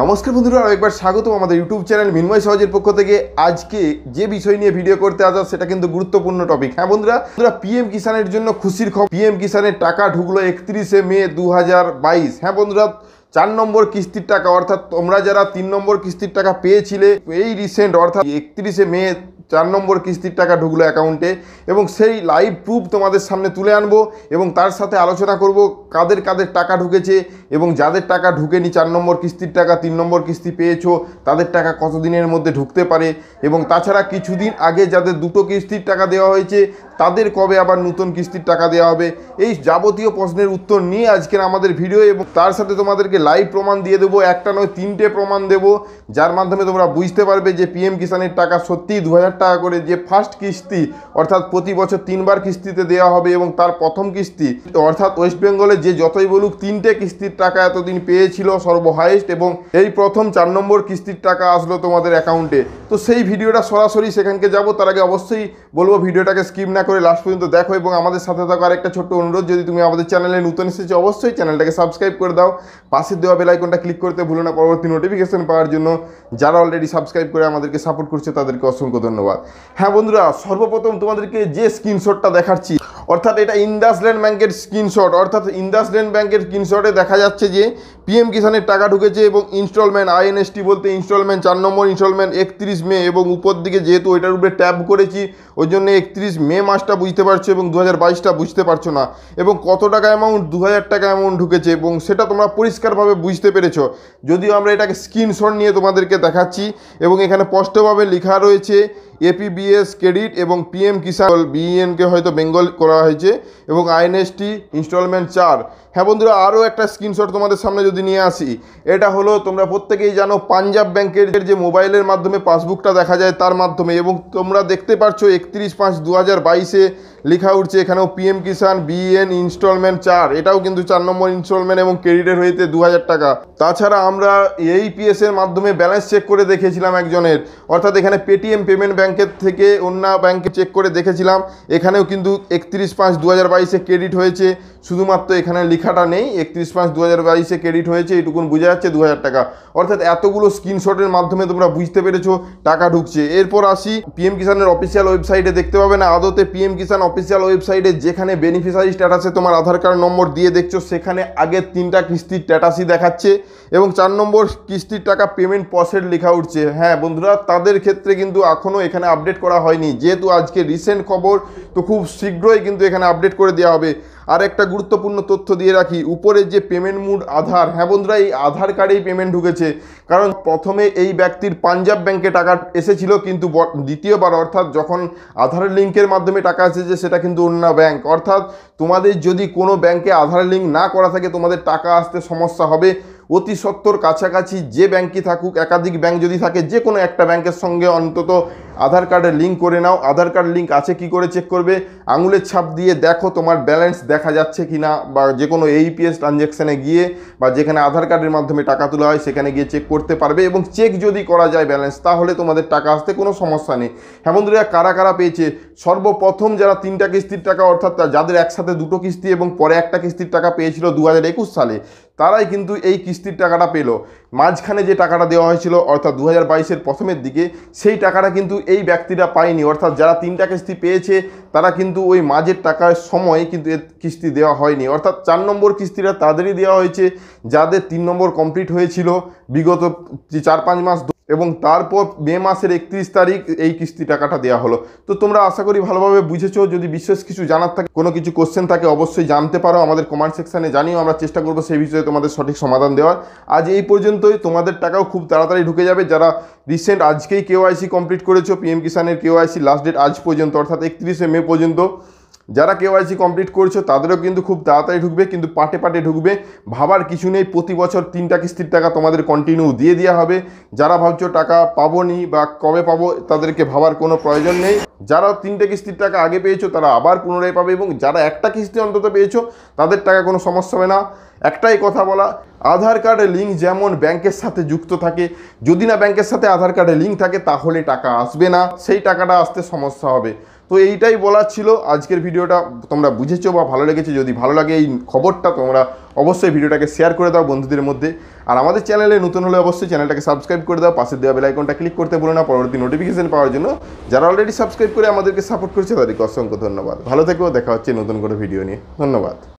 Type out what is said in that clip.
নমস্কার বন্ধুরা আরেকবার স্বাগত আমাদের ইউটিউব চ্যানেল মিনময় সহজের পক্ষ থেকে আজকে যে বিষয় নিয়ে ভিডিও করতে আসা সেটা কিন্তু গুরুত্বপূর্ণ টপিক হ্যাঁ বন্ধুরা বন্ধুরা পিএম কিষানের জন্য খুশির খবর পিএম কিষানের টাকা ঢুকলো একত্রিশে মে দু হাজার হ্যাঁ বন্ধুরা চার নম্বর কিস্তির টাকা অর্থাৎ তোমরা যারা তিন নম্বর কিস্তির টাকা পেয়েছিলে এই রিসেন্ট অর্থাৎ একত্রিশে মে চার নম্বর কিস্তির টাকা ঢুকলো অ্যাকাউন্টে এবং সেই লাইভ প্রুফ তোমাদের সামনে তুলে আনবো এবং তার সাথে আলোচনা করব কাদের কাদের টাকা ঢুকেছে এবং যাদের টাকা ঢুকেনি চার নম্বর কিস্তির টাকা তিন নম্বর কিস্তি পেয়েছো তাদের টাকা কতদিনের মধ্যে ঢুকতে পারে এবং তাছাড়া কিছুদিন আগে যাদের দুটো কিস্তির টাকা দেওয়া হয়েছে তাদের কবে আবার নতুন কিস্তির টাকা দেওয়া হবে এই যাবতীয় প্রশ্নের উত্তর নিয়ে আজকের আমাদের ভিডিও এবং তার সাথে তোমাদেরকে লাইভ প্রমাণ দিয়ে দেবো একটা নয় তিনটে প্রমাণ দেবো যার মাধ্যমে তোমরা বুঝতে পারবে যে পিএম কিষানের টাকা সত্যিই দু টাকা করে যে ফার্স্ট কিস্তি অর্থাৎ প্রতি বছর তিনবার কিস্তিতে দেওয়া হবে এবং তার প্রথম কিস্তি অর্থাৎ ওয়েস্ট বেঙ্গলে যে যতই বলুক তিনটে কিস্তির টাকা এতদিন পেয়েছিল সর্বহাইস্ট এবং এই প্রথম চার নম্বর কিস্তির টাকা আসলো তোমাদের অ্যাকাউন্টে তো সেই ভিডিওটা সরাসরি সেখানকে যাব তার আগে অবশ্যই বলবো ভিডিওটাকে স্কিপ না করে লাস্ট পর্যন্ত দেখো এবং আমাদের সাথে থাকা আরেকটা ছোট্ট অনুরোধ যদি তুমি আমাদের চ্যানেলে নতুন এসেছো অবশ্যই চ্যানেলটাকে সাবস্ক্রাইব করে দাও পাশের দেওয়া বেলাইকনটা ক্লিক করতে ভুলো না পরবর্তী নোটিফিকেশন পাওয়ার জন্য যারা অলরেডি সাবস্ক্রাইব করে আমাদেরকে সাপোর্ট করছে তাদেরকে অসংখ্য ধন্যবাদ হ্যাঁ বন্ধুরা সর্বপ্রথম তোমাদেরকে যে স্ক্রিনশটটা দেখাচ্ছি অর্থাৎ এটা ইন্দাসল্যান্ড ব্যাঙ্কের স্ক্রিনশট অর্থাৎ ইন্দাসল্যান্ড ব্যাংকের স্ক্রিনশটে দেখা যাচ্ছে যে পিএম কিষানের টাকা ঢুকেছে এবং ইনস্টলমেন্ট আইএনএসটি বলতে ইনস্টলমেন্ট চার নম্বর ইনস্টলমেন্ট একত্রিশ মে এবং উপর দিকে যেহেতু ওইটার উপরে ট্যাপ করেছি ওই জন্য একত্রিশ মে মাসটা বুঝতে পারছো এবং দু হাজার বাইশটা বুঝতে পারছো না এবং কত টাকা অ্যামাউন্ট দু হাজার টাকা অ্যামাউন্ট ঢুকেছে এবং সেটা তোমরা পরিষ্কারভাবে বুঝতে পেরেছ যদিও আমরা এটাকে স্ক্রিনশট নিয়ে তোমাদেরকে দেখাচ্ছি এবং এখানে স্পষ্টভাবে লেখা রয়েছে এপিবিএস ক্রেডিট এবং পিএম কিষাণ বিএনকে e হয়তো বেঙ্গল করা হয়েছে এবং আইএনএসটি ইনস্টলমেন্ট চার হ্যাঁ বন্ধুরা আরও একটা স্ক্রিনশট তোমাদের সামনে যদি নিয়ে আসি এটা হলো তোমরা প্রত্যেকেই জানো পাঞ্জাব ব্যাংকের যে মোবাইলের মাধ্যমে পাসবুকটা দেখা যায় তার মাধ্যমে এবং তোমরা দেখতে পাচ্ছ একত্রিশ পাঁচ দু হাজার বাইশে লেখা উঠছে এখানেও পিএম কিষাণ বিএন e ইনস্টলমেন্ট চার এটাও কিন্তু চার নম্বর ইনস্টলমেন্ট এবং ক্রেডিটের হইতে দু হাজার টাকা তাছাড়া আমরা এইপিএস e এর মাধ্যমে ব্যালেন্স চেক করে দেখেছিলাম একজনের অর্থাৎ এখানে পেটিএম পেমেন্ট ব্যাংকের থেকে অন্য ব্যাংকে চেক করে দেখেছিলাম এখানেও কিন্তু একত্রিশ পাঁচ দু হাজার বাইশে ক্রেডিট হয়েছে শুধুমাত্র এখানে লেখাটা নেই একত্রিশ পাঁচ দু হাজার বাইশে ক্রেডিট হয়েছে এইটুকুন বোঝা যাচ্ছে দু হাজার টাকা অর্থাৎ এতগুলো স্ক্রিনশটের মাধ্যমে তোমরা বুঝতে পেরেছো টাকা ঢুকছে এরপর আসি পিএম কিষানের অফিসিয়াল ওয়েবসাইটে দেখতে পাবে না আদতে পিএম কিষান অফিসিয়াল ওয়েবসাইটে যেখানে বেনিফিশারি স্ট্যাটাসে তোমার আধার কার্ড নম্বর দিয়ে দেখছো সেখানে আগের তিনটা কিস্তির স্ট্যাটাসই দেখাচ্ছে এবং চার নম্বর কিস্তির টাকা পেমেন্ট পসেড লেখা উঠছে হ্যাঁ বন্ধুরা তাদের ক্ষেত্রে কিন্তু এখনও এখানে আপডেট করা হয়নি যেহেতু আজকে রিসেন্ট খবর তো খুব শীঘ্রই কিন্তু এখানে আপডেট করে দেওয়া হবে আর একটা গুরুত্বপূর্ণ তথ্য দিয়ে রাখি উপরের যে পেমেন্ট মুড আধার হ্যাঁ বন্ধুরা এই আধার কার্ডেই পেমেন্ট ঢুকেছে কারণ প্রথমে এই ব্যক্তির পাঞ্জাব ব্যাংকে টাকা এসেছিল কিন্তু দ্বিতীয়বার অর্থাৎ যখন আধার লিঙ্কের মাধ্যমে টাকা এসেছে সেটা কিন্তু অন্য ব্যাংক অর্থাৎ তোমাদের যদি কোনো ব্যাংকে আধার লিঙ্ক না করা থাকে তোমাদের টাকা আসতে সমস্যা হবে অতি সত্তর কাছাকাছি যে ব্যাংকই থাকুক একাধিক ব্যাংক যদি থাকে যে কোনো একটা ব্যাংকের সঙ্গে অন্তত আধার কার্ডে লিঙ্ক করে নাও আধার কার্ড লিঙ্ক আছে কি করে চেক করবে আঙুলের ছাপ দিয়ে দেখো তোমার ব্যালেন্স দেখা যাচ্ছে কি না বা যে কোনো এইপিএস ট্রানজ্যাকশানে গিয়ে বা যেখানে আধার কার্ডের মাধ্যমে টাকা তোলা হয় সেখানে গিয়ে চেক করতে পারবে এবং চেক যদি করা যায় ব্যালেন্স তাহলে তোমাদের টাকা আসতে কোনো সমস্যা নেই হ্যাঁ কারা কারা পেয়েছে সর্বপ্রথম যারা তিনটা কিস্তির টাকা অর্থাৎ যাদের একসাথে দুটো কিস্তি এবং পরে একটা কিস্তির টাকা পেয়েছিল দু সালে তারাই কিন্তু এই কিস্তির টাকাটা পেল মাঝখানে যে টাকাটা দেওয়া হয়েছিল অর্থাৎ দু হাজার প্রথমের দিকে সেই টাকাটা কিন্তু এই ব্যক্তিরা পায়নি অর্থাৎ যারা তিনটা কিস্তি পেয়েছে তারা কিন্তু ওই মাঝের টাকার সময় কিন্তু এর কিস্তি দেওয়া হয়নি অর্থাৎ চার নম্বর কিস্তিটা তাদেরই দেওয়া হয়েছে যাদের তিন নম্বর কমপ্লিট হয়েছিল বিগত চার পাঁচ মাস এবং তারপর মে মাসের একত্রিশ তারিখ এই কিস্তি টাকাটা দেওয়া হলো তো তোমরা আশা করি ভালোভাবে বুঝেছো যদি বিশেষ কিছু জানার থাকে কোনো কিছু কোশ্চেন থাকে অবশ্যই জানতে পারো আমাদের কমেন্ট সেকশানে জানিও আমরা চেষ্টা করবো সেই বিষয়ে তোমাদের সঠিক সমাধান দেওয়ার আজ এই পর্যন্তই তোমাদের টাকাও খুব তাড়াতাড়ি ঢুকে যাবে যারা রিসেন্ট আজকেই কেওআইসি কমপ্লিট করেছো পিএম কিষানের কেওআইসি লাস্ট ডেট আজ পর্যন্ত অর্থাৎ একত্রিশে মে পর্যন্ত যারা কেওয়াইসি কমপ্লিট করেছো তাদেরও কিন্তু খুব তাড়াতাড়ি ঢুকবে কিন্তু পাটে পাটে ঢুকবে ভাবার কিছু নেই প্রতি বছর তিনটা কিস্তির টাকা তোমাদের কন্টিনিউ দিয়ে দেওয়া হবে যারা ভাবছো টাকা পাবো নি বা কবে পাবো তাদেরকে ভাবার কোনো প্রয়োজন নেই যারা তিনটে কিস্তির টাকা আগে পেয়েছো তারা আবার পুনরায় পাবে এবং যারা একটা কিস্তি অন্তত পেয়েছো তাদের টাকা কোনো সমস্যা হবে না একটাই কথা বলা আধার কার্ডের লিঙ্ক যেমন ব্যাংকের সাথে যুক্ত থাকে যদি না ব্যাংকের সাথে আধার কার্ডের লিঙ্ক থাকে তাহলে টাকা আসবে না সেই টাকাটা আসতে সমস্যা হবে তো এইটাই বলার ছিল আজকের ভিডিওটা তোমরা বুঝেছো বা ভালো লেগেছে যদি ভালো লাগে এই খবরটা তোমরা অবশ্যই ভিডিওটাকে শেয়ার করে দাও বন্ধুদের মধ্যে আর আমাদের চ্যানেলে নতুন হলে অবশ্যই চ্যানেলটাকে সাবস্ক্রাইব করে দাও পাশে দেওয়া বেলাইকনটা ক্লিক করতে বলো না পরবর্তী নোটিফিকেশান পাওয়ার জন্য যারা অলরেডি সাবস্ক্রাইব করে আমাদেরকে সাপোর্ট করছে তাদেরকে অসংখ্য ধন্যবাদ ভালো থেকেও দেখা হচ্ছে নতুন করে ভিডিও নিয়ে ধন্যবাদ